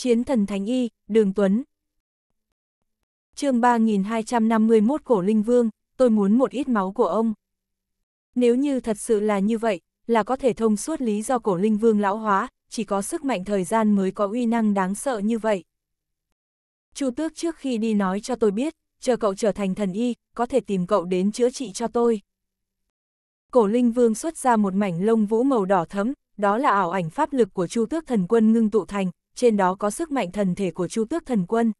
Chiến thần Thánh Y, Đường Tuấn. chương 3251 Cổ Linh Vương, tôi muốn một ít máu của ông. Nếu như thật sự là như vậy, là có thể thông suốt lý do Cổ Linh Vương lão hóa, chỉ có sức mạnh thời gian mới có uy năng đáng sợ như vậy. Chu Tước trước khi đi nói cho tôi biết, chờ cậu trở thành thần y, có thể tìm cậu đến chữa trị cho tôi. Cổ Linh Vương xuất ra một mảnh lông vũ màu đỏ thấm, đó là ảo ảnh pháp lực của Chu Tước Thần Quân ngưng tụ thành, trên đó có sức mạnh thần thể của Chu Tước Thần Quân.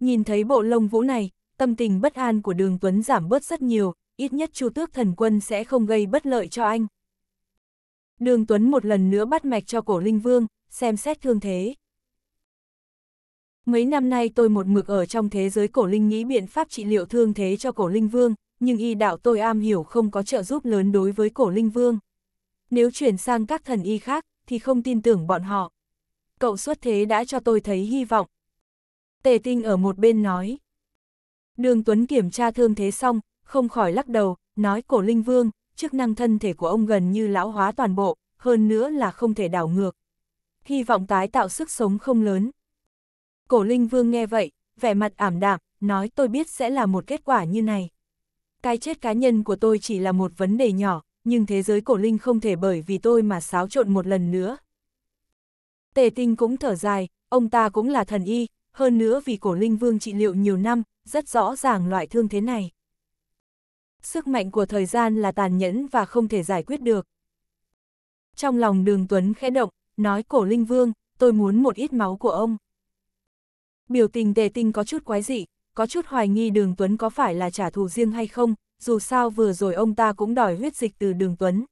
Nhìn thấy bộ lông vũ này, tâm tình bất an của Đường Tuấn giảm bớt rất nhiều, ít nhất Chu Tước Thần Quân sẽ không gây bất lợi cho anh. Đường Tuấn một lần nữa bắt mạch cho cổ Linh Vương, xem xét thương thế. Mấy năm nay tôi một mực ở trong thế giới cổ linh nghĩ biện pháp trị liệu thương thế cho cổ linh vương, nhưng y đạo tôi am hiểu không có trợ giúp lớn đối với cổ linh vương. Nếu chuyển sang các thần y khác, thì không tin tưởng bọn họ cậu xuất thế đã cho tôi thấy hy vọng. Tề tinh ở một bên nói. Đường Tuấn kiểm tra thương thế xong, không khỏi lắc đầu, nói cổ linh vương, chức năng thân thể của ông gần như lão hóa toàn bộ, hơn nữa là không thể đảo ngược. Hy vọng tái tạo sức sống không lớn. Cổ linh vương nghe vậy, vẻ mặt ảm đạm, nói tôi biết sẽ là một kết quả như này. Cái chết cá nhân của tôi chỉ là một vấn đề nhỏ, nhưng thế giới cổ linh không thể bởi vì tôi mà xáo trộn một lần nữa, Tề tinh cũng thở dài, ông ta cũng là thần y, hơn nữa vì cổ linh vương trị liệu nhiều năm, rất rõ ràng loại thương thế này. Sức mạnh của thời gian là tàn nhẫn và không thể giải quyết được. Trong lòng đường Tuấn khẽ động, nói cổ linh vương, tôi muốn một ít máu của ông. Biểu tình tề tinh có chút quái dị, có chút hoài nghi đường Tuấn có phải là trả thù riêng hay không, dù sao vừa rồi ông ta cũng đòi huyết dịch từ đường Tuấn.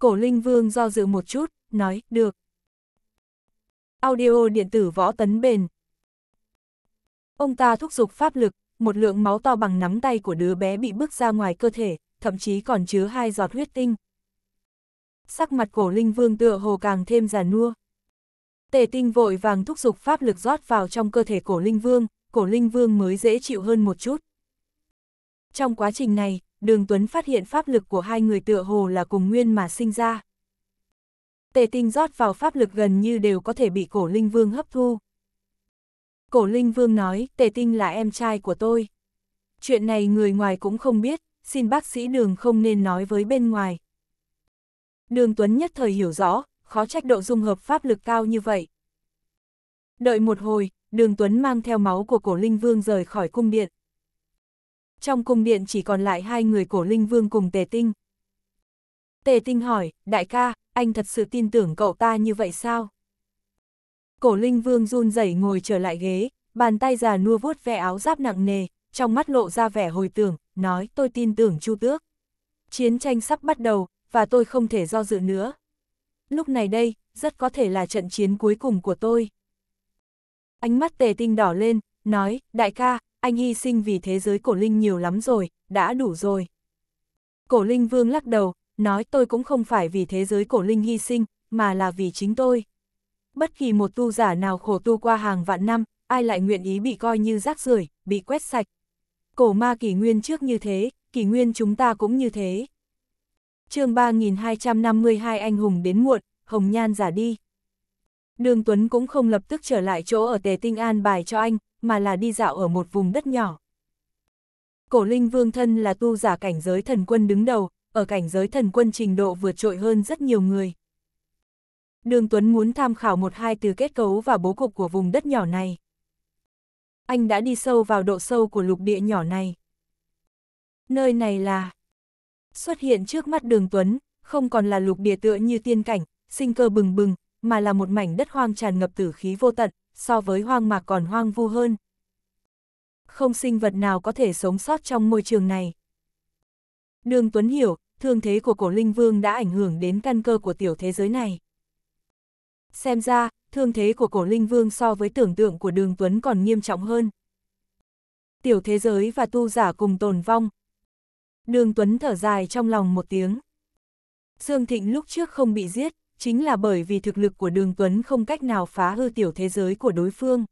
Cổ Linh Vương do dự một chút, nói, được. Audio điện tử võ tấn bền. Ông ta thúc giục pháp lực, một lượng máu to bằng nắm tay của đứa bé bị bước ra ngoài cơ thể, thậm chí còn chứa hai giọt huyết tinh. Sắc mặt cổ linh vương tựa hồ càng thêm già nua. Tề tinh vội vàng thúc giục pháp lực rót vào trong cơ thể cổ linh vương, cổ linh vương mới dễ chịu hơn một chút. Trong quá trình này, đường Tuấn phát hiện pháp lực của hai người tựa hồ là cùng nguyên mà sinh ra tề tinh rót vào pháp lực gần như đều có thể bị cổ linh vương hấp thu. Cổ linh vương nói, tề tinh là em trai của tôi. Chuyện này người ngoài cũng không biết, xin bác sĩ đường không nên nói với bên ngoài. Đường Tuấn nhất thời hiểu rõ, khó trách độ dung hợp pháp lực cao như vậy. Đợi một hồi, đường Tuấn mang theo máu của cổ linh vương rời khỏi cung điện. Trong cung điện chỉ còn lại hai người cổ linh vương cùng tề tinh. Tề tinh hỏi, đại ca, anh thật sự tin tưởng cậu ta như vậy sao? Cổ linh vương run rẩy ngồi trở lại ghế, bàn tay già nua vuốt ve áo giáp nặng nề, trong mắt lộ ra vẻ hồi tưởng, nói tôi tin tưởng chu tước. Chiến tranh sắp bắt đầu, và tôi không thể do dự nữa. Lúc này đây, rất có thể là trận chiến cuối cùng của tôi. Ánh mắt tề tinh đỏ lên, nói, đại ca, anh hy sinh vì thế giới cổ linh nhiều lắm rồi, đã đủ rồi. Cổ linh vương lắc đầu, nói tôi cũng không phải vì thế giới cổ linh hy sinh, mà là vì chính tôi. Bất kỳ một tu giả nào khổ tu qua hàng vạn năm, ai lại nguyện ý bị coi như rác rưởi, bị quét sạch. Cổ ma kỷ nguyên trước như thế, kỷ nguyên chúng ta cũng như thế. chương 3252 anh hùng đến muộn, hồng nhan giả đi. Đường Tuấn cũng không lập tức trở lại chỗ ở tề tinh an bài cho anh, mà là đi dạo ở một vùng đất nhỏ. Cổ Linh Vương thân là tu giả cảnh giới thần quân đứng đầu, ở cảnh giới thần quân trình độ vượt trội hơn rất nhiều người. Đường Tuấn muốn tham khảo một hai từ kết cấu và bố cục của vùng đất nhỏ này. Anh đã đi sâu vào độ sâu của lục địa nhỏ này. Nơi này là... Xuất hiện trước mắt đường Tuấn, không còn là lục địa tựa như tiên cảnh, sinh cơ bừng bừng, mà là một mảnh đất hoang tràn ngập tử khí vô tận, so với hoang mạc còn hoang vu hơn. Không sinh vật nào có thể sống sót trong môi trường này. Đường Tuấn hiểu, thương thế của cổ linh vương đã ảnh hưởng đến căn cơ của tiểu thế giới này. Xem ra, thương thế của cổ linh vương so với tưởng tượng của đường tuấn còn nghiêm trọng hơn. Tiểu thế giới và tu giả cùng tồn vong. Đường tuấn thở dài trong lòng một tiếng. Dương Thịnh lúc trước không bị giết, chính là bởi vì thực lực của đường tuấn không cách nào phá hư tiểu thế giới của đối phương.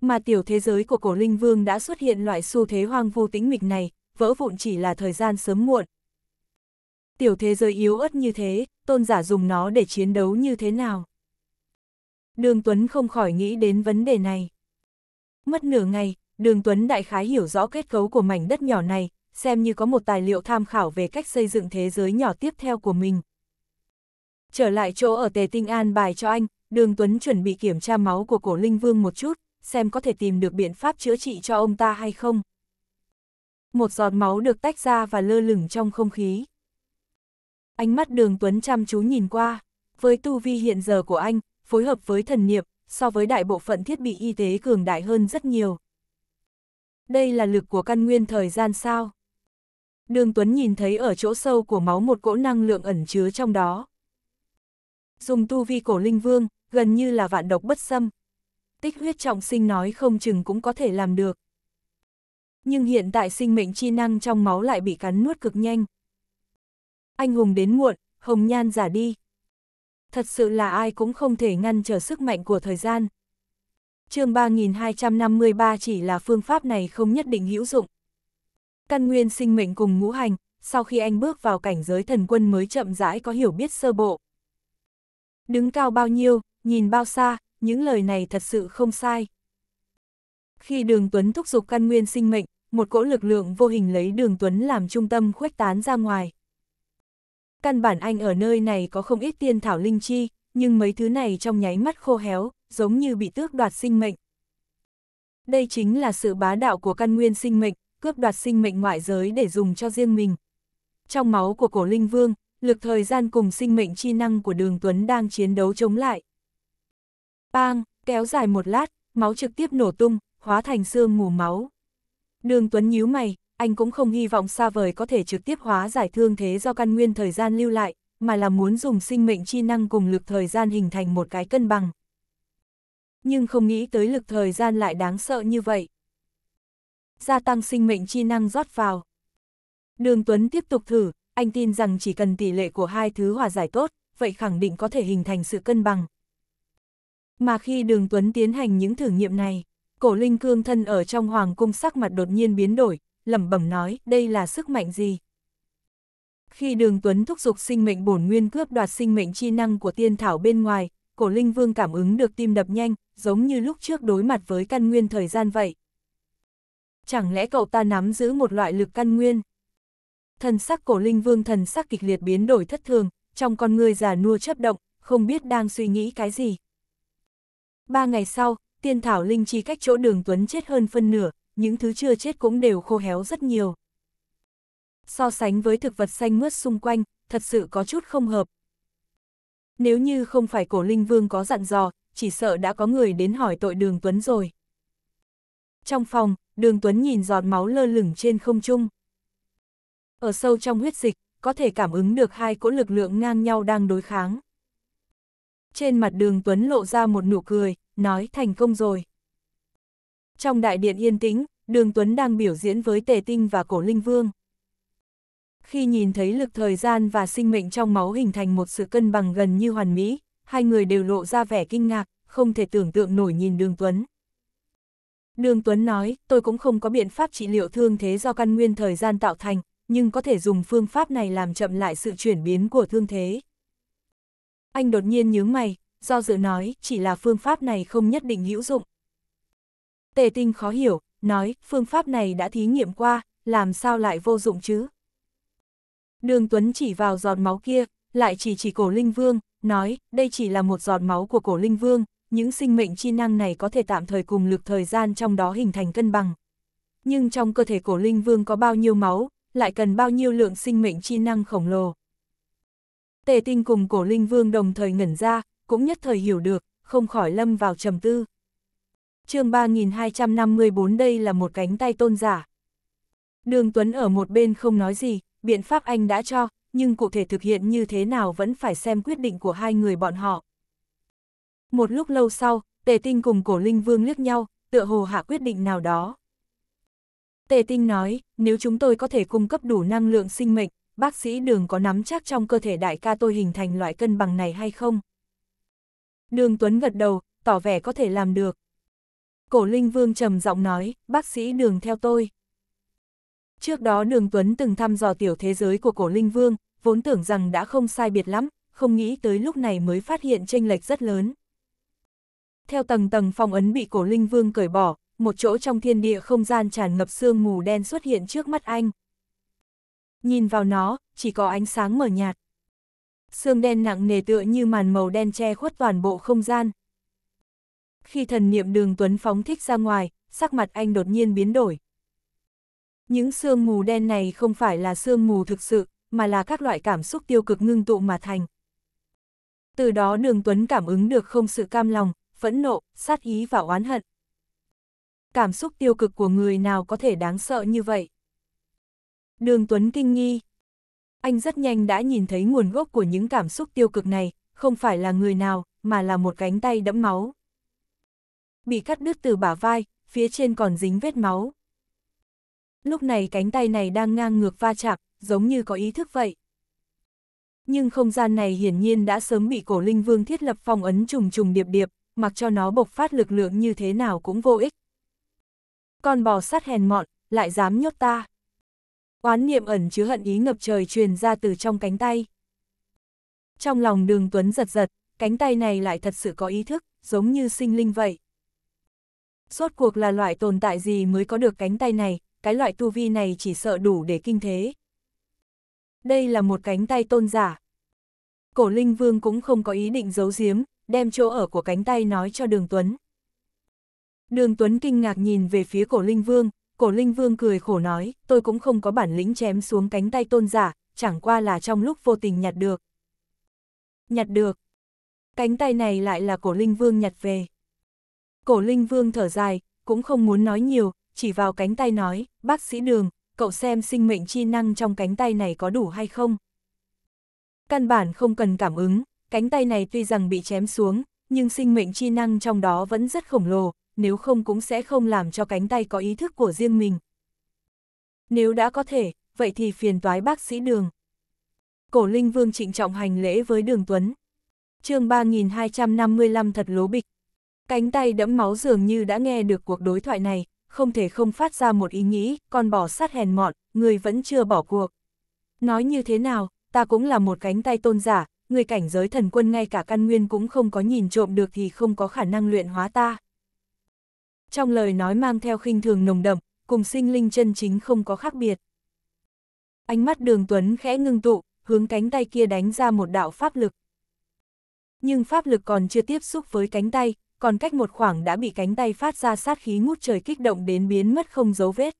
Mà tiểu thế giới của cổ linh vương đã xuất hiện loại xu thế hoang vu tĩnh mịch này, vỡ vụn chỉ là thời gian sớm muộn, tiểu thế giới yếu ớt như thế, tôn giả dùng nó để chiến đấu như thế nào? Đường Tuấn không khỏi nghĩ đến vấn đề này. Mất nửa ngày, Đường Tuấn đại khái hiểu rõ kết cấu của mảnh đất nhỏ này, xem như có một tài liệu tham khảo về cách xây dựng thế giới nhỏ tiếp theo của mình. Trở lại chỗ ở Tề Tinh An bài cho anh, Đường Tuấn chuẩn bị kiểm tra máu của cổ Linh Vương một chút, xem có thể tìm được biện pháp chữa trị cho ông ta hay không. Một giọt máu được tách ra và lơ lửng trong không khí. Ánh mắt đường Tuấn chăm chú nhìn qua, với tu vi hiện giờ của anh, phối hợp với thần niệm, so với đại bộ phận thiết bị y tế cường đại hơn rất nhiều. Đây là lực của căn nguyên thời gian sao? Đường Tuấn nhìn thấy ở chỗ sâu của máu một cỗ năng lượng ẩn chứa trong đó. Dùng tu vi cổ linh vương, gần như là vạn độc bất xâm. Tích huyết trọng sinh nói không chừng cũng có thể làm được. Nhưng hiện tại sinh mệnh chi năng trong máu lại bị cắn nuốt cực nhanh anh hùng đến muộn, hồng nhan giả đi. Thật sự là ai cũng không thể ngăn trở sức mạnh của thời gian. chương 3253 chỉ là phương pháp này không nhất định hữu dụng. Căn nguyên sinh mệnh cùng ngũ hành, sau khi anh bước vào cảnh giới thần quân mới chậm rãi có hiểu biết sơ bộ. Đứng cao bao nhiêu, nhìn bao xa, những lời này thật sự không sai. Khi đường Tuấn thúc giục căn nguyên sinh mệnh, một cỗ lực lượng vô hình lấy đường Tuấn làm trung tâm khuếch tán ra ngoài. Căn bản anh ở nơi này có không ít tiên thảo linh chi, nhưng mấy thứ này trong nháy mắt khô héo, giống như bị tước đoạt sinh mệnh. Đây chính là sự bá đạo của căn nguyên sinh mệnh, cướp đoạt sinh mệnh ngoại giới để dùng cho riêng mình. Trong máu của cổ linh vương, lực thời gian cùng sinh mệnh chi năng của đường Tuấn đang chiến đấu chống lại. Bang, kéo dài một lát, máu trực tiếp nổ tung, hóa thành xương mù máu. Đường Tuấn nhíu mày, anh cũng không hy vọng xa vời có thể trực tiếp hóa giải thương thế do căn nguyên thời gian lưu lại, mà là muốn dùng sinh mệnh chi năng cùng lực thời gian hình thành một cái cân bằng. Nhưng không nghĩ tới lực thời gian lại đáng sợ như vậy. Gia tăng sinh mệnh chi năng rót vào. Đường Tuấn tiếp tục thử, anh tin rằng chỉ cần tỷ lệ của hai thứ hòa giải tốt, vậy khẳng định có thể hình thành sự cân bằng. Mà khi Đường Tuấn tiến hành những thử nghiệm này, cổ linh cương thân ở trong hoàng cung sắc mặt đột nhiên biến đổi, lẩm bẩm nói đây là sức mạnh gì. Khi đường tuấn thúc giục sinh mệnh bổn nguyên cướp đoạt sinh mệnh chi năng của tiên thảo bên ngoài, cổ linh vương cảm ứng được tim đập nhanh, giống như lúc trước đối mặt với căn nguyên thời gian vậy. Chẳng lẽ cậu ta nắm giữ một loại lực căn nguyên? Thần sắc cổ linh vương thần sắc kịch liệt biến đổi thất thường, trong con người già nua chấp động, không biết đang suy nghĩ cái gì. Ba ngày sau, tiên thảo linh chi cách chỗ đường Tuấn chết hơn phân nửa, những thứ chưa chết cũng đều khô héo rất nhiều. So sánh với thực vật xanh mướt xung quanh, thật sự có chút không hợp. Nếu như không phải cổ linh vương có dặn dò, chỉ sợ đã có người đến hỏi tội đường Tuấn rồi. Trong phòng, đường Tuấn nhìn giọt máu lơ lửng trên không trung. Ở sâu trong huyết dịch, có thể cảm ứng được hai cỗ lực lượng ngang nhau đang đối kháng. Trên mặt đường Tuấn lộ ra một nụ cười, nói thành công rồi trong đại điện yên tĩnh, Đường Tuấn đang biểu diễn với Tề Tinh và Cổ Linh Vương. Khi nhìn thấy lực thời gian và sinh mệnh trong máu hình thành một sự cân bằng gần như hoàn mỹ, hai người đều lộ ra vẻ kinh ngạc, không thể tưởng tượng nổi nhìn Đường Tuấn. Đường Tuấn nói, tôi cũng không có biện pháp trị liệu thương thế do căn nguyên thời gian tạo thành, nhưng có thể dùng phương pháp này làm chậm lại sự chuyển biến của thương thế. Anh đột nhiên nhướng mày, do dự nói, chỉ là phương pháp này không nhất định hữu dụng, Tề tinh khó hiểu, nói, phương pháp này đã thí nghiệm qua, làm sao lại vô dụng chứ? Đường Tuấn chỉ vào giọt máu kia, lại chỉ chỉ cổ linh vương, nói, đây chỉ là một giọt máu của cổ linh vương, những sinh mệnh chi năng này có thể tạm thời cùng lực thời gian trong đó hình thành cân bằng. Nhưng trong cơ thể cổ linh vương có bao nhiêu máu, lại cần bao nhiêu lượng sinh mệnh chi năng khổng lồ. Tề tinh cùng cổ linh vương đồng thời ngẩn ra, cũng nhất thời hiểu được, không khỏi lâm vào trầm tư chương 3254 đây là một cánh tay tôn giả. Đường Tuấn ở một bên không nói gì, biện pháp anh đã cho, nhưng cụ thể thực hiện như thế nào vẫn phải xem quyết định của hai người bọn họ. Một lúc lâu sau, Tề Tinh cùng Cổ Linh Vương liếc nhau, tựa hồ hạ quyết định nào đó. Tề Tinh nói, nếu chúng tôi có thể cung cấp đủ năng lượng sinh mệnh, bác sĩ đường có nắm chắc trong cơ thể đại ca tôi hình thành loại cân bằng này hay không? Đường Tuấn gật đầu, tỏ vẻ có thể làm được. Cổ Linh Vương trầm giọng nói, bác sĩ đường theo tôi. Trước đó đường Tuấn từng thăm dò tiểu thế giới của cổ Linh Vương, vốn tưởng rằng đã không sai biệt lắm, không nghĩ tới lúc này mới phát hiện tranh lệch rất lớn. Theo tầng tầng phong ấn bị cổ Linh Vương cởi bỏ, một chỗ trong thiên địa không gian tràn ngập sương mù đen xuất hiện trước mắt anh. Nhìn vào nó, chỉ có ánh sáng mờ nhạt. Sương đen nặng nề tựa như màn màu đen che khuất toàn bộ không gian khi thần niệm đường Tuấn phóng thích ra ngoài, sắc mặt anh đột nhiên biến đổi. Những sương mù đen này không phải là sương mù thực sự, mà là các loại cảm xúc tiêu cực ngưng tụ mà thành. Từ đó đường Tuấn cảm ứng được không sự cam lòng, phẫn nộ, sát ý và oán hận. Cảm xúc tiêu cực của người nào có thể đáng sợ như vậy? Đường Tuấn kinh nghi. Anh rất nhanh đã nhìn thấy nguồn gốc của những cảm xúc tiêu cực này, không phải là người nào, mà là một cánh tay đẫm máu bị cắt đứt từ bả vai, phía trên còn dính vết máu. Lúc này cánh tay này đang ngang ngược va chạm, giống như có ý thức vậy. Nhưng không gian này hiển nhiên đã sớm bị cổ linh vương thiết lập phong ấn trùng trùng điệp điệp, mặc cho nó bộc phát lực lượng như thế nào cũng vô ích. Con bò sát hèn mọn, lại dám nhốt ta. Oán niệm ẩn chứa hận ý ngập trời truyền ra từ trong cánh tay. Trong lòng đường Tuấn giật giật, cánh tay này lại thật sự có ý thức, giống như sinh linh vậy. Rốt cuộc là loại tồn tại gì mới có được cánh tay này, cái loại tu vi này chỉ sợ đủ để kinh thế. Đây là một cánh tay tôn giả. Cổ Linh Vương cũng không có ý định giấu giếm, đem chỗ ở của cánh tay nói cho Đường Tuấn. Đường Tuấn kinh ngạc nhìn về phía cổ Linh Vương, cổ Linh Vương cười khổ nói, tôi cũng không có bản lĩnh chém xuống cánh tay tôn giả, chẳng qua là trong lúc vô tình nhặt được. Nhặt được. Cánh tay này lại là cổ Linh Vương nhặt về. Cổ Linh Vương thở dài, cũng không muốn nói nhiều, chỉ vào cánh tay nói, bác sĩ đường, cậu xem sinh mệnh chi năng trong cánh tay này có đủ hay không. Căn bản không cần cảm ứng, cánh tay này tuy rằng bị chém xuống, nhưng sinh mệnh chi năng trong đó vẫn rất khổng lồ, nếu không cũng sẽ không làm cho cánh tay có ý thức của riêng mình. Nếu đã có thể, vậy thì phiền toái bác sĩ đường. Cổ Linh Vương trịnh trọng hành lễ với Đường Tuấn. chương 3255 thật lố bịch, Cánh tay đẫm máu dường như đã nghe được cuộc đối thoại này, không thể không phát ra một ý nghĩ, con bỏ sát hèn mọn, người vẫn chưa bỏ cuộc. Nói như thế nào, ta cũng là một cánh tay tôn giả, người cảnh giới thần quân ngay cả căn nguyên cũng không có nhìn trộm được thì không có khả năng luyện hóa ta. Trong lời nói mang theo khinh thường nồng đậm, cùng sinh linh chân chính không có khác biệt. Ánh mắt đường tuấn khẽ ngưng tụ, hướng cánh tay kia đánh ra một đạo pháp lực. Nhưng pháp lực còn chưa tiếp xúc với cánh tay, còn cách một khoảng đã bị cánh tay phát ra sát khí ngút trời kích động đến biến mất không dấu vết.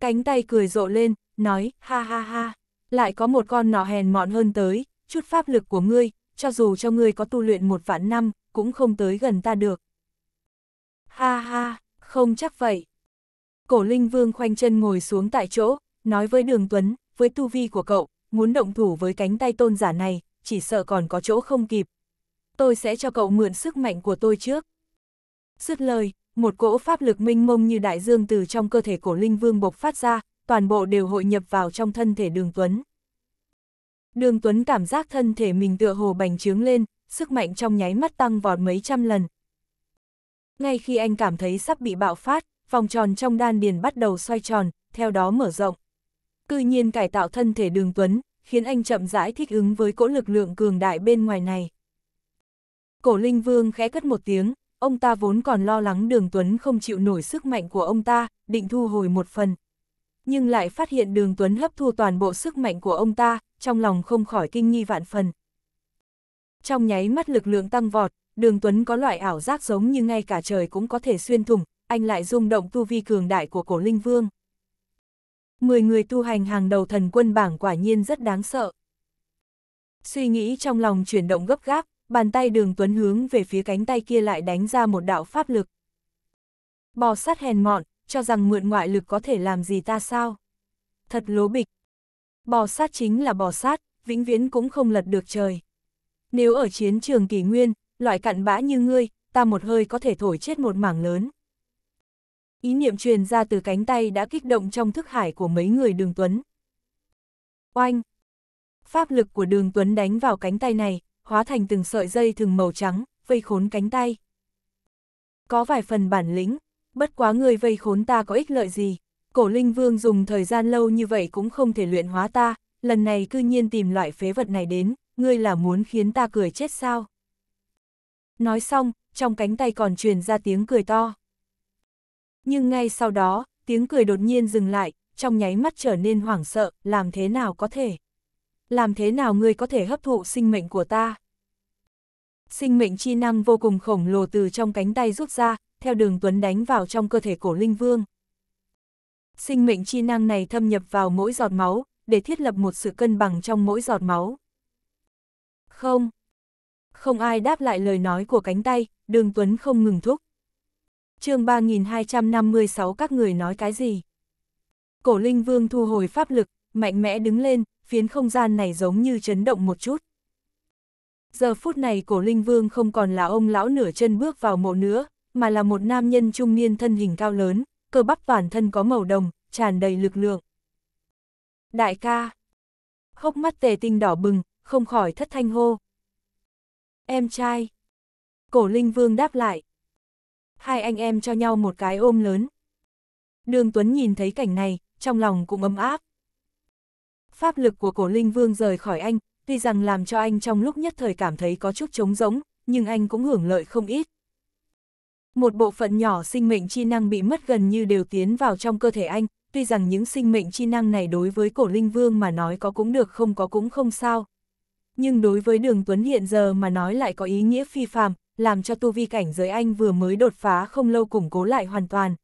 Cánh tay cười rộ lên, nói, ha ha ha, lại có một con nọ hèn mọn hơn tới, chút pháp lực của ngươi, cho dù cho ngươi có tu luyện một vạn năm, cũng không tới gần ta được. Ha ha, không chắc vậy. Cổ Linh Vương khoanh chân ngồi xuống tại chỗ, nói với Đường Tuấn, với tu vi của cậu, muốn động thủ với cánh tay tôn giả này, chỉ sợ còn có chỗ không kịp, tôi sẽ cho cậu mượn sức mạnh của tôi trước. Dứt lời, một cỗ pháp lực minh mông như đại dương từ trong cơ thể cổ linh vương bộc phát ra, toàn bộ đều hội nhập vào trong thân thể đường Tuấn. Đường Tuấn cảm giác thân thể mình tựa hồ bành trướng lên, sức mạnh trong nháy mắt tăng vọt mấy trăm lần. Ngay khi anh cảm thấy sắp bị bạo phát, vòng tròn trong đan điền bắt đầu xoay tròn, theo đó mở rộng. Cư nhiên cải tạo thân thể đường Tuấn, khiến anh chậm rãi thích ứng với cỗ lực lượng cường đại bên ngoài này. Cổ Linh Vương khẽ cất một tiếng, ông ta vốn còn lo lắng Đường Tuấn không chịu nổi sức mạnh của ông ta, định thu hồi một phần. Nhưng lại phát hiện Đường Tuấn hấp thu toàn bộ sức mạnh của ông ta, trong lòng không khỏi kinh nghi vạn phần. Trong nháy mắt lực lượng tăng vọt, Đường Tuấn có loại ảo giác giống như ngay cả trời cũng có thể xuyên thủng, anh lại rung động tu vi cường đại của cổ linh vương. Mười người tu hành hàng đầu thần quân bảng quả nhiên rất đáng sợ. Suy nghĩ trong lòng chuyển động gấp gáp, bàn tay đường tuấn hướng về phía cánh tay kia lại đánh ra một đạo pháp lực. Bò sát hèn mọn, cho rằng mượn ngoại lực có thể làm gì ta sao? Thật lố bịch. Bò sát chính là bò sát, vĩnh viễn cũng không lật được trời. Nếu ở chiến trường kỷ nguyên, loại cặn bã như ngươi, ta một hơi có thể thổi chết một mảng lớn. Ý niệm truyền ra từ cánh tay đã kích động trong thức hải của mấy người đường Tuấn. Oanh! Pháp lực của đường Tuấn đánh vào cánh tay này, hóa thành từng sợi dây thừng màu trắng, vây khốn cánh tay. Có vài phần bản lĩnh, bất quá người vây khốn ta có ích lợi gì, cổ linh vương dùng thời gian lâu như vậy cũng không thể luyện hóa ta, lần này cư nhiên tìm loại phế vật này đến, ngươi là muốn khiến ta cười chết sao. Nói xong, trong cánh tay còn truyền ra tiếng cười to. Nhưng ngay sau đó, tiếng cười đột nhiên dừng lại, trong nháy mắt trở nên hoảng sợ, làm thế nào có thể làm thế nào ngươi có thể hấp thụ sinh mệnh của ta? Sinh mệnh chi năng vô cùng khổng lồ từ trong cánh tay rút ra, theo đường tuấn đánh vào trong cơ thể cổ linh vương. Sinh mệnh chi năng này thâm nhập vào mỗi giọt máu, để thiết lập một sự cân bằng trong mỗi giọt máu. Không. Không ai đáp lại lời nói của cánh tay, đường tuấn không ngừng thúc. chương 3256 các người nói cái gì? Cổ Linh Vương thu hồi pháp lực, mạnh mẽ đứng lên, phiến không gian này giống như chấn động một chút. Giờ phút này cổ linh vương không còn là ông lão nửa chân bước vào mộ nữa, mà là một nam nhân trung niên thân hình cao lớn, cơ bắp toàn thân có màu đồng, tràn đầy lực lượng. Đại ca! Hốc mắt tề tinh đỏ bừng, không khỏi thất thanh hô. Em trai! Cổ linh vương đáp lại. Hai anh em cho nhau một cái ôm lớn. Đường Tuấn nhìn thấy cảnh này, trong lòng cũng ấm áp pháp lực của cổ linh vương rời khỏi anh, tuy rằng làm cho anh trong lúc nhất thời cảm thấy có chút trống rỗng, nhưng anh cũng hưởng lợi không ít. Một bộ phận nhỏ sinh mệnh chi năng bị mất gần như đều tiến vào trong cơ thể anh, tuy rằng những sinh mệnh chi năng này đối với cổ linh vương mà nói có cũng được không có cũng không sao. Nhưng đối với đường Tuấn hiện giờ mà nói lại có ý nghĩa phi phàm, làm cho tu vi cảnh giới anh vừa mới đột phá không lâu củng cố lại hoàn toàn.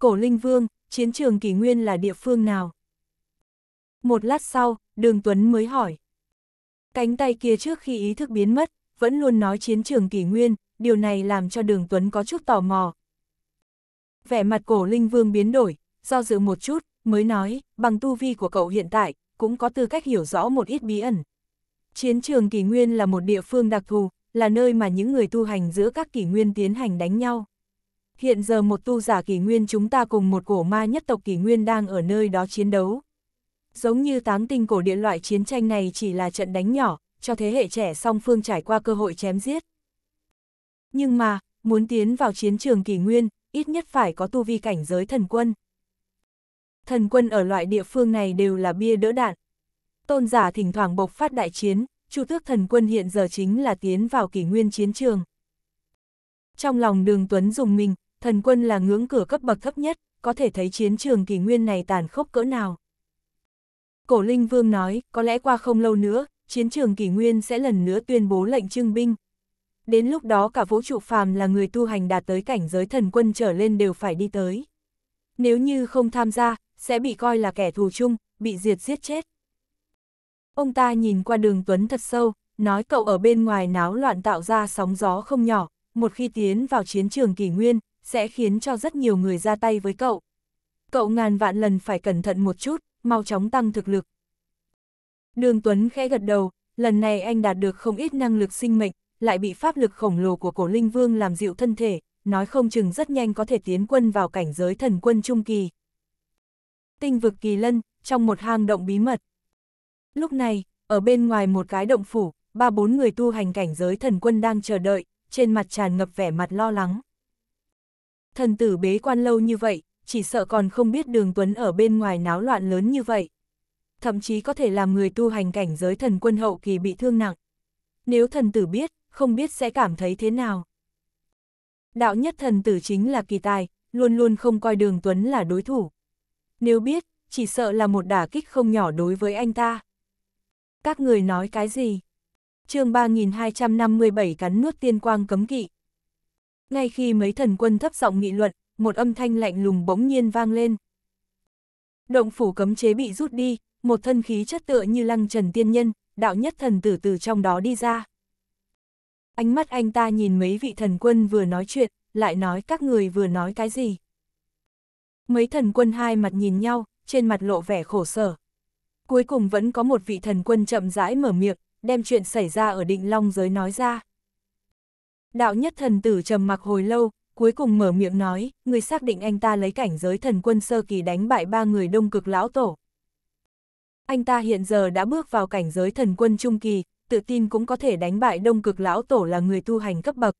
Cổ linh vương, chiến trường kỳ nguyên là địa phương nào? Một lát sau, Đường Tuấn mới hỏi. Cánh tay kia trước khi ý thức biến mất, vẫn luôn nói chiến trường kỷ nguyên, điều này làm cho Đường Tuấn có chút tò mò. Vẻ mặt cổ linh vương biến đổi, do dự một chút, mới nói, bằng tu vi của cậu hiện tại, cũng có tư cách hiểu rõ một ít bí ẩn. Chiến trường kỷ nguyên là một địa phương đặc thù, là nơi mà những người tu hành giữa các kỷ nguyên tiến hành đánh nhau. Hiện giờ một tu giả kỷ nguyên chúng ta cùng một cổ ma nhất tộc kỷ nguyên đang ở nơi đó chiến đấu. Giống như tám tinh cổ điện loại chiến tranh này chỉ là trận đánh nhỏ, cho thế hệ trẻ song phương trải qua cơ hội chém giết. Nhưng mà, muốn tiến vào chiến trường kỷ nguyên, ít nhất phải có tu vi cảnh giới thần quân. Thần quân ở loại địa phương này đều là bia đỡ đạn. Tôn giả thỉnh thoảng bộc phát đại chiến, Chu tước thần quân hiện giờ chính là tiến vào kỷ nguyên chiến trường. Trong lòng đường Tuấn dùng mình, thần quân là ngưỡng cửa cấp bậc thấp nhất, có thể thấy chiến trường kỷ nguyên này tàn khốc cỡ nào. Cổ Linh Vương nói, có lẽ qua không lâu nữa, chiến trường kỷ nguyên sẽ lần nữa tuyên bố lệnh trưng binh. Đến lúc đó cả vũ trụ phàm là người tu hành đạt tới cảnh giới thần quân trở lên đều phải đi tới. Nếu như không tham gia, sẽ bị coi là kẻ thù chung, bị diệt giết chết. Ông ta nhìn qua đường Tuấn thật sâu, nói cậu ở bên ngoài náo loạn tạo ra sóng gió không nhỏ, một khi tiến vào chiến trường kỷ nguyên, sẽ khiến cho rất nhiều người ra tay với cậu. Cậu ngàn vạn lần phải cẩn thận một chút, mau chóng tăng thực lực. Đường Tuấn khẽ gật đầu, lần này anh đạt được không ít năng lực sinh mệnh, lại bị pháp lực khổng lồ của cổ linh vương làm dịu thân thể, nói không chừng rất nhanh có thể tiến quân vào cảnh giới thần quân trung kỳ. Tinh vực kỳ lân, trong một hang động bí mật. Lúc này, ở bên ngoài một cái động phủ, ba bốn người tu hành cảnh giới thần quân đang chờ đợi, trên mặt tràn ngập vẻ mặt lo lắng. Thần tử bế quan lâu như vậy, chỉ sợ còn không biết đường Tuấn ở bên ngoài náo loạn lớn như vậy. Thậm chí có thể làm người tu hành cảnh giới thần quân hậu kỳ bị thương nặng. Nếu thần tử biết, không biết sẽ cảm thấy thế nào. Đạo nhất thần tử chính là kỳ tài, luôn luôn không coi đường Tuấn là đối thủ. Nếu biết, chỉ sợ là một đả kích không nhỏ đối với anh ta. Các người nói cái gì? chương 3257 cắn nuốt tiên quang cấm kỵ. Ngay khi mấy thần quân thấp giọng nghị luận, một âm thanh lạnh lùng bỗng nhiên vang lên. Động phủ cấm chế bị rút đi, một thân khí chất tựa như lăng trần tiên nhân, đạo nhất thần tử từ trong đó đi ra. Ánh mắt anh ta nhìn mấy vị thần quân vừa nói chuyện, lại nói các người vừa nói cái gì. Mấy thần quân hai mặt nhìn nhau, trên mặt lộ vẻ khổ sở. Cuối cùng vẫn có một vị thần quân chậm rãi mở miệng, đem chuyện xảy ra ở định long giới nói ra. Đạo nhất thần tử trầm mặc hồi lâu, cuối cùng mở miệng nói, người xác định anh ta lấy cảnh giới thần quân sơ kỳ đánh bại ba người đông cực lão tổ. Anh ta hiện giờ đã bước vào cảnh giới thần quân trung kỳ, tự tin cũng có thể đánh bại đông cực lão tổ là người tu hành cấp bậc.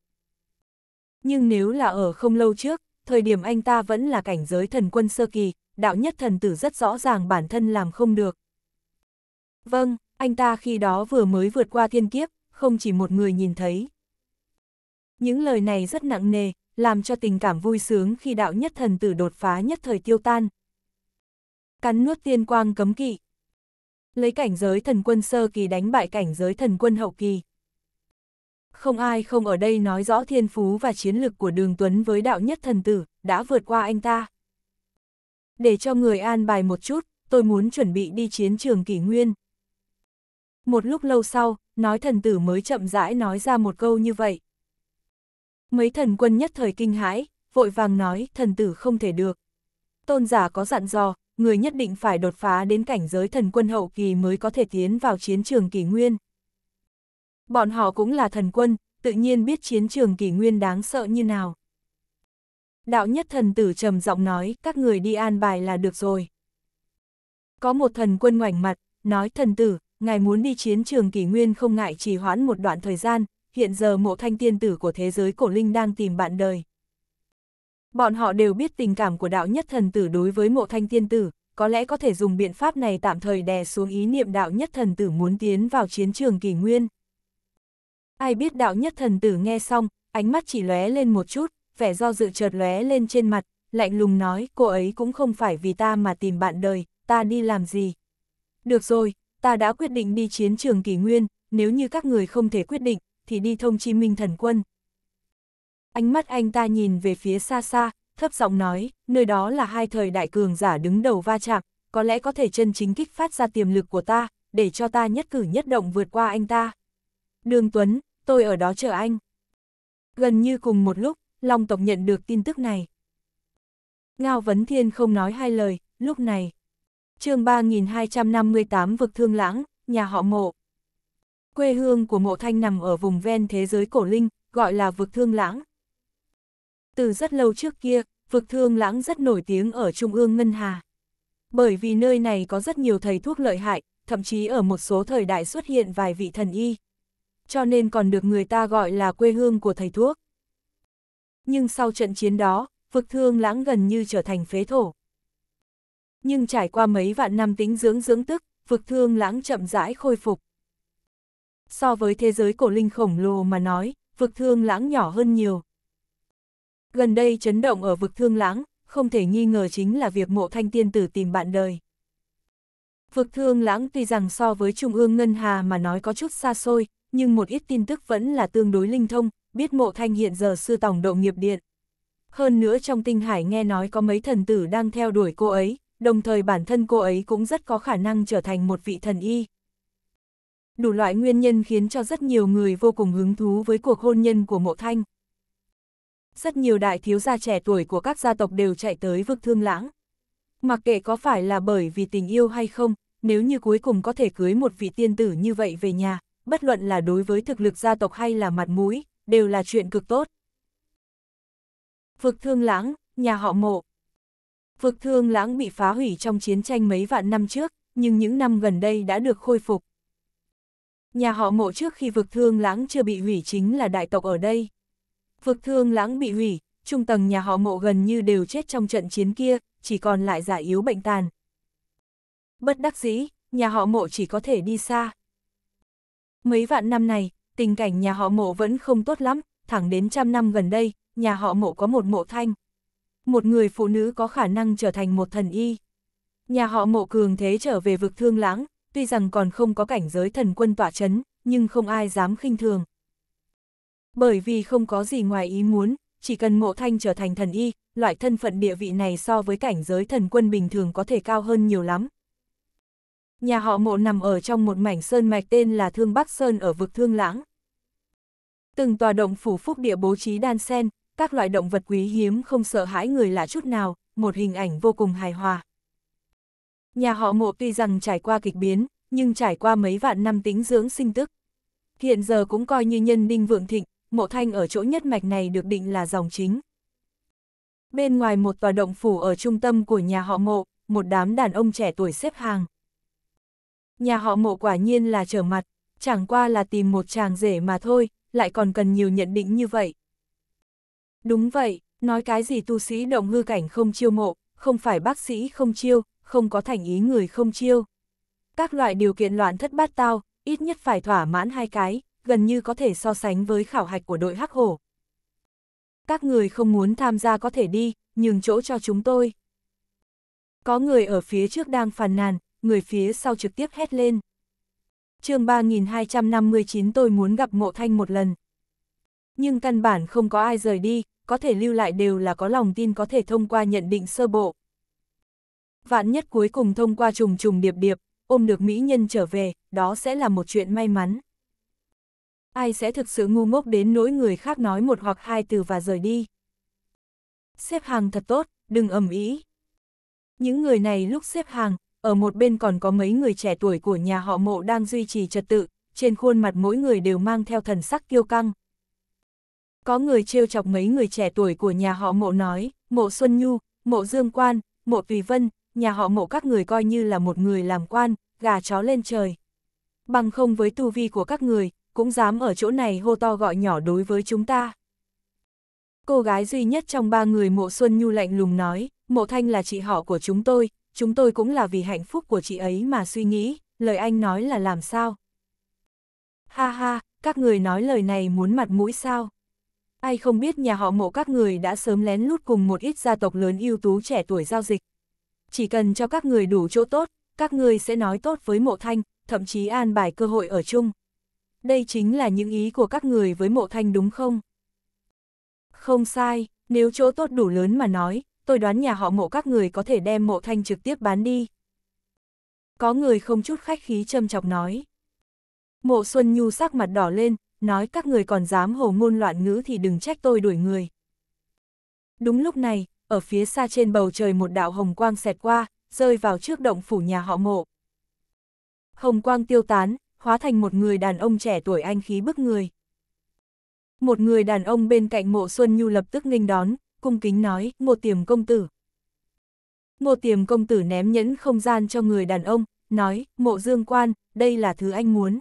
Nhưng nếu là ở không lâu trước, thời điểm anh ta vẫn là cảnh giới thần quân sơ kỳ, đạo nhất thần tử rất rõ ràng bản thân làm không được. Vâng, anh ta khi đó vừa mới vượt qua thiên kiếp, không chỉ một người nhìn thấy. Những lời này rất nặng nề, làm cho tình cảm vui sướng khi đạo nhất thần tử đột phá nhất thời tiêu tan. Cắn nuốt tiên quang cấm kỵ. Lấy cảnh giới thần quân sơ kỳ đánh bại cảnh giới thần quân hậu kỳ. Không ai không ở đây nói rõ thiên phú và chiến lực của đường Tuấn với đạo nhất thần tử, đã vượt qua anh ta. Để cho người an bài một chút, tôi muốn chuẩn bị đi chiến trường kỷ nguyên. Một lúc lâu sau, nói thần tử mới chậm rãi nói ra một câu như vậy. Mấy thần quân nhất thời kinh hãi, vội vàng nói thần tử không thể được. Tôn giả có dặn dò, người nhất định phải đột phá đến cảnh giới thần quân hậu kỳ mới có thể tiến vào chiến trường kỷ nguyên. Bọn họ cũng là thần quân, tự nhiên biết chiến trường kỷ nguyên đáng sợ như nào. Đạo nhất thần tử trầm giọng nói, các người đi an bài là được rồi. Có một thần quân ngoảnh mặt, nói thần tử, ngài muốn đi chiến trường kỷ nguyên không ngại trì hoãn một đoạn thời gian, hiện giờ mộ thanh tiên tử của thế giới cổ linh đang tìm bạn đời. Bọn họ đều biết tình cảm của đạo nhất thần tử đối với mộ thanh tiên tử, có lẽ có thể dùng biện pháp này tạm thời đè xuống ý niệm đạo nhất thần tử muốn tiến vào chiến trường kỳ nguyên. Ai biết đạo nhất thần tử nghe xong, ánh mắt chỉ lóe lên một chút, vẻ do dự chợt lóe lên trên mặt, lạnh lùng nói cô ấy cũng không phải vì ta mà tìm bạn đời, ta đi làm gì. Được rồi, ta đã quyết định đi chiến trường kỳ nguyên, nếu như các người không thể quyết định, thì đi thông chi minh thần quân. Ánh mắt anh ta nhìn về phía xa xa, thấp giọng nói, nơi đó là hai thời đại cường giả đứng đầu va chạm, có lẽ có thể chân chính kích phát ra tiềm lực của ta, để cho ta nhất cử nhất động vượt qua anh ta. Đường Tuấn, tôi ở đó chờ anh. Gần như cùng một lúc, Long tộc nhận được tin tức này. Ngao Vấn Thiên không nói hai lời, lúc này. chương 3258 vực thương lãng, nhà họ mộ. Quê hương của Mộ Thanh nằm ở vùng ven thế giới cổ linh, gọi là vực Thương Lãng. Từ rất lâu trước kia, vực Thương Lãng rất nổi tiếng ở Trung ương Ngân Hà. Bởi vì nơi này có rất nhiều thầy thuốc lợi hại, thậm chí ở một số thời đại xuất hiện vài vị thần y. Cho nên còn được người ta gọi là quê hương của thầy thuốc. Nhưng sau trận chiến đó, vực Thương Lãng gần như trở thành phế thổ. Nhưng trải qua mấy vạn năm tính dưỡng dưỡng tức, vực Thương Lãng chậm rãi khôi phục so với thế giới cổ linh khổng lồ mà nói, vực thương lãng nhỏ hơn nhiều. Gần đây chấn động ở vực thương lãng, không thể nghi ngờ chính là việc mộ thanh tiên tử tìm bạn đời. Vực thương lãng tuy rằng so với Trung ương Ngân Hà mà nói có chút xa xôi, nhưng một ít tin tức vẫn là tương đối linh thông, biết mộ thanh hiện giờ sư tổng độ nghiệp điện. Hơn nữa trong tinh hải nghe nói có mấy thần tử đang theo đuổi cô ấy, đồng thời bản thân cô ấy cũng rất có khả năng trở thành một vị thần y đủ loại nguyên nhân khiến cho rất nhiều người vô cùng hứng thú với cuộc hôn nhân của Mộ Thanh. Rất nhiều đại thiếu gia trẻ tuổi của các gia tộc đều chạy tới vực thương lãng. Mặc kệ có phải là bởi vì tình yêu hay không, nếu như cuối cùng có thể cưới một vị tiên tử như vậy về nhà, bất luận là đối với thực lực gia tộc hay là mặt mũi, đều là chuyện cực tốt. Vực thương lãng, nhà họ mộ. Vực thương lãng bị phá hủy trong chiến tranh mấy vạn năm trước, nhưng những năm gần đây đã được khôi phục. Nhà họ mộ trước khi vực thương lãng chưa bị hủy chính là đại tộc ở đây. Vực thương lãng bị hủy, trung tầng nhà họ mộ gần như đều chết trong trận chiến kia, chỉ còn lại giả yếu bệnh tàn. Bất đắc dĩ, nhà họ mộ chỉ có thể đi xa. Mấy vạn năm này, tình cảnh nhà họ mộ vẫn không tốt lắm, thẳng đến trăm năm gần đây, nhà họ mộ có một mộ thanh. Một người phụ nữ có khả năng trở thành một thần y. Nhà họ mộ cường thế trở về vực thương lãng, tuy rằng còn không có cảnh giới thần quân tỏa chấn, nhưng không ai dám khinh thường. Bởi vì không có gì ngoài ý muốn, chỉ cần Ngộ Thanh trở thành thần y, loại thân phận địa vị này so với cảnh giới thần quân bình thường có thể cao hơn nhiều lắm. Nhà họ Mộ nằm ở trong một mảnh sơn mạch tên là Thương Bắc Sơn ở vực Thương Lãng. Từng tòa động phủ phúc địa bố trí đan sen, các loại động vật quý hiếm không sợ hãi người lạ chút nào, một hình ảnh vô cùng hài hòa. Nhà họ mộ tuy rằng trải qua kịch biến, nhưng trải qua mấy vạn năm tính dưỡng sinh tức. Hiện giờ cũng coi như nhân đinh vượng thịnh, mộ thanh ở chỗ nhất mạch này được định là dòng chính. Bên ngoài một tòa động phủ ở trung tâm của nhà họ mộ, một đám đàn ông trẻ tuổi xếp hàng. Nhà họ mộ quả nhiên là trở mặt, chẳng qua là tìm một chàng rể mà thôi, lại còn cần nhiều nhận định như vậy. Đúng vậy, nói cái gì tu sĩ động hư cảnh không chiêu mộ, không phải bác sĩ không chiêu, không có thành ý người không chiêu. Các loại điều kiện loạn thất bát tao, ít nhất phải thỏa mãn hai cái, gần như có thể so sánh với khảo hạch của đội hắc hổ. Các người không muốn tham gia có thể đi, nhường chỗ cho chúng tôi. Có người ở phía trước đang phàn nàn, người phía sau trực tiếp hét lên. chương 3259 tôi muốn gặp mộ thanh một lần. Nhưng căn bản không có ai rời đi, có thể lưu lại đều là có lòng tin có thể thông qua nhận định sơ bộ vạn nhất cuối cùng thông qua trùng trùng điệp điệp, ôm được mỹ nhân trở về, đó sẽ là một chuyện may mắn. Ai sẽ thực sự ngu ngốc đến nỗi người khác nói một hoặc hai từ và rời đi. Xếp hàng thật tốt, đừng ầm ý. Những người này lúc xếp hàng, ở một bên còn có mấy người trẻ tuổi của nhà họ mộ đang duy trì trật tự, trên khuôn mặt mỗi người đều mang theo thần sắc kiêu căng. Có người trêu chọc mấy người trẻ tuổi của nhà họ mộ nói, mộ Xuân Nhu, mộ Dương Quan, mộ Tùy Vân, nhà họ mộ các người coi như là một người làm quan, gà chó lên trời. Bằng không với tu vi của các người, cũng dám ở chỗ này hô to gọi nhỏ đối với chúng ta. Cô gái duy nhất trong ba người mộ Xuân Nhu lạnh lùng nói, mộ thanh là chị họ của chúng tôi, chúng tôi cũng là vì hạnh phúc của chị ấy mà suy nghĩ, lời anh nói là làm sao. Ha ha, các người nói lời này muốn mặt mũi sao? Ai không biết nhà họ mộ các người đã sớm lén lút cùng một ít gia tộc lớn ưu tú trẻ tuổi giao dịch, chỉ cần cho các người đủ chỗ tốt, các người sẽ nói tốt với mộ thanh, thậm chí an bài cơ hội ở chung. Đây chính là những ý của các người với mộ thanh đúng không? Không sai, nếu chỗ tốt đủ lớn mà nói, tôi đoán nhà họ mộ các người có thể đem mộ thanh trực tiếp bán đi. Có người không chút khách khí châm chọc nói. Mộ Xuân Nhu sắc mặt đỏ lên, nói các người còn dám hồ ngôn loạn ngữ thì đừng trách tôi đuổi người. Đúng lúc này, ở phía xa trên bầu trời một đạo hồng quang xẹt qua, rơi vào trước động phủ nhà họ mộ. Hồng quang tiêu tán, hóa thành một người đàn ông trẻ tuổi anh khí bức người. Một người đàn ông bên cạnh mộ Xuân Nhu lập tức nghênh đón, cung kính nói, ngô tiềm công tử. Ngô tiềm công tử ném nhẫn không gian cho người đàn ông, nói, mộ dương quan, đây là thứ anh muốn.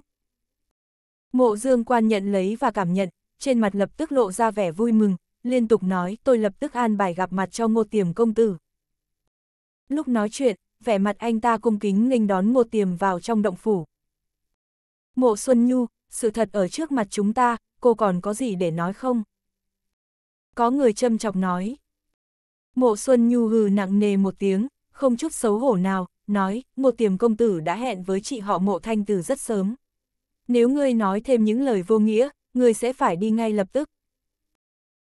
Mộ dương quan nhận lấy và cảm nhận, trên mặt lập tức lộ ra vẻ vui mừng, liên tục nói tôi lập tức an bài gặp mặt cho ngô tiềm công tử. Lúc nói chuyện, vẻ mặt anh ta cung kính nghênh đón ngô tiềm vào trong động phủ. Mộ Xuân Nhu, sự thật ở trước mặt chúng ta, cô còn có gì để nói không? Có người châm chọc nói. Mộ Xuân Nhu hừ nặng nề một tiếng, không chút xấu hổ nào, nói, ngô tiềm công tử đã hẹn với chị họ mộ thanh từ rất sớm. Nếu ngươi nói thêm những lời vô nghĩa, ngươi sẽ phải đi ngay lập tức,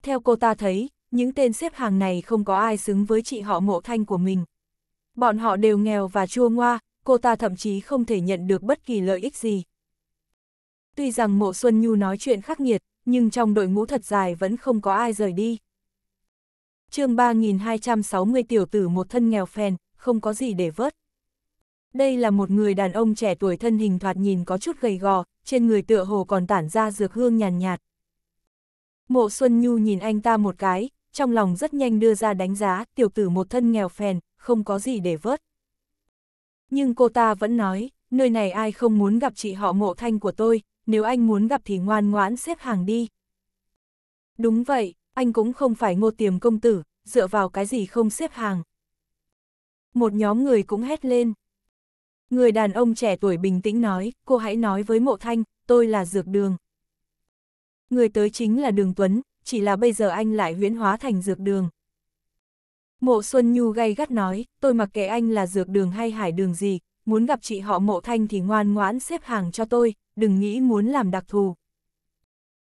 theo cô ta thấy, những tên xếp hàng này không có ai xứng với chị họ mộ thanh của mình. Bọn họ đều nghèo và chua ngoa, cô ta thậm chí không thể nhận được bất kỳ lợi ích gì. Tuy rằng mộ Xuân Nhu nói chuyện khắc nghiệt, nhưng trong đội ngũ thật dài vẫn không có ai rời đi. chương 3260 tiểu tử một thân nghèo phèn, không có gì để vớt. Đây là một người đàn ông trẻ tuổi thân hình thoạt nhìn có chút gầy gò, trên người tựa hồ còn tản ra dược hương nhàn nhạt, nhạt. Mộ Xuân Nhu nhìn anh ta một cái, trong lòng rất nhanh đưa ra đánh giá, tiểu tử một thân nghèo phèn, không có gì để vớt. Nhưng cô ta vẫn nói, nơi này ai không muốn gặp chị họ mộ thanh của tôi, nếu anh muốn gặp thì ngoan ngoãn xếp hàng đi. Đúng vậy, anh cũng không phải ngô tiềm công tử, dựa vào cái gì không xếp hàng. Một nhóm người cũng hét lên. Người đàn ông trẻ tuổi bình tĩnh nói, cô hãy nói với mộ thanh, tôi là dược đường, người tới chính là đường Tuấn, chỉ là bây giờ anh lại huyễn hóa thành dược đường. Mộ Xuân Nhu gay gắt nói, tôi mặc kệ anh là dược đường hay hải đường gì, muốn gặp chị họ mộ thanh thì ngoan ngoãn xếp hàng cho tôi, đừng nghĩ muốn làm đặc thù.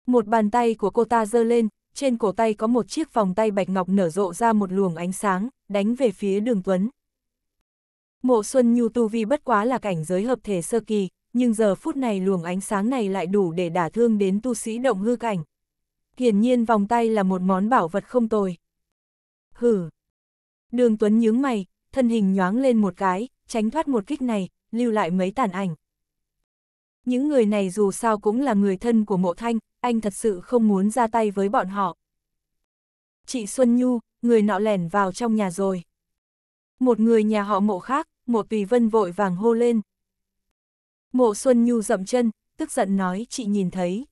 Một bàn tay của cô ta giơ lên, trên cổ tay có một chiếc vòng tay bạch ngọc nở rộ ra một luồng ánh sáng, đánh về phía đường Tuấn. Mộ Xuân Nhu tu vi bất quá là cảnh giới hợp thể sơ kỳ, nhưng giờ phút này luồng ánh sáng này lại đủ để đả thương đến tu sĩ động hư cảnh. Hiển nhiên vòng tay là một món bảo vật không tồi. Hử! Đường Tuấn nhướng mày, thân hình nhoáng lên một cái, tránh thoát một kích này, lưu lại mấy tàn ảnh. Những người này dù sao cũng là người thân của mộ thanh, anh thật sự không muốn ra tay với bọn họ. Chị Xuân Nhu, người nọ lẻn vào trong nhà rồi. Một người nhà họ mộ khác, một tùy vân vội vàng hô lên. Mộ Xuân Nhu dậm chân, tức giận nói chị nhìn thấy.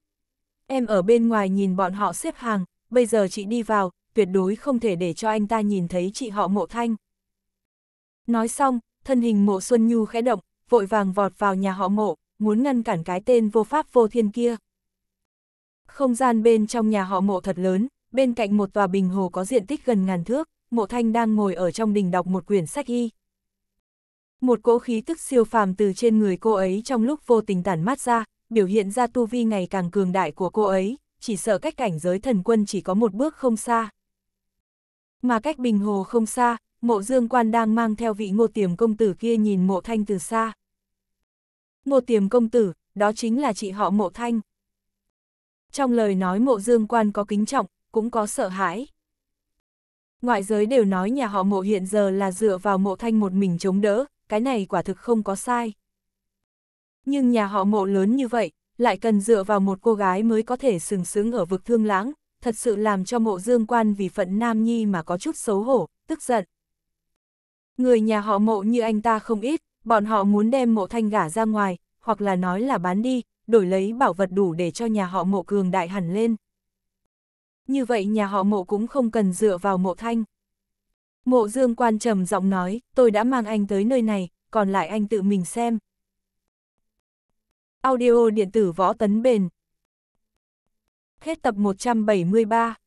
Em ở bên ngoài nhìn bọn họ xếp hàng, bây giờ chị đi vào, tuyệt đối không thể để cho anh ta nhìn thấy chị họ mộ thanh. Nói xong, thân hình mộ Xuân Nhu khẽ động, vội vàng vọt vào nhà họ mộ, muốn ngăn cản cái tên vô pháp vô thiên kia. Không gian bên trong nhà họ mộ thật lớn, bên cạnh một tòa bình hồ có diện tích gần ngàn thước, mộ thanh đang ngồi ở trong đình đọc một quyển sách y, một cỗ khí tức siêu phàm từ trên người cô ấy trong lúc vô tình tản mát ra, biểu hiện ra tu vi ngày càng cường đại của cô ấy, chỉ sợ cách cảnh giới thần quân chỉ có một bước không xa. Mà cách bình hồ không xa, mộ dương quan đang mang theo vị ngô tiềm công tử kia nhìn mộ thanh từ xa. Ngô tiềm công tử, đó chính là chị họ mộ thanh. Trong lời nói mộ dương quan có kính trọng, cũng có sợ hãi. Ngoại giới đều nói nhà họ mộ hiện giờ là dựa vào mộ thanh một mình chống đỡ, cái này quả thực không có sai. Nhưng nhà họ mộ lớn như vậy, lại cần dựa vào một cô gái mới có thể sừng sững ở vực thương lãng, thật sự làm cho mộ dương quan vì phận nam nhi mà có chút xấu hổ, tức giận. Người nhà họ mộ như anh ta không ít, bọn họ muốn đem mộ thanh gả ra ngoài, hoặc là nói là bán đi, đổi lấy bảo vật đủ để cho nhà họ mộ cường đại hẳn lên. Như vậy nhà họ mộ cũng không cần dựa vào mộ thanh. Mộ dương quan trầm giọng nói, tôi đã mang anh tới nơi này, còn lại anh tự mình xem. Audio điện tử võ tấn bền. Hết tập 173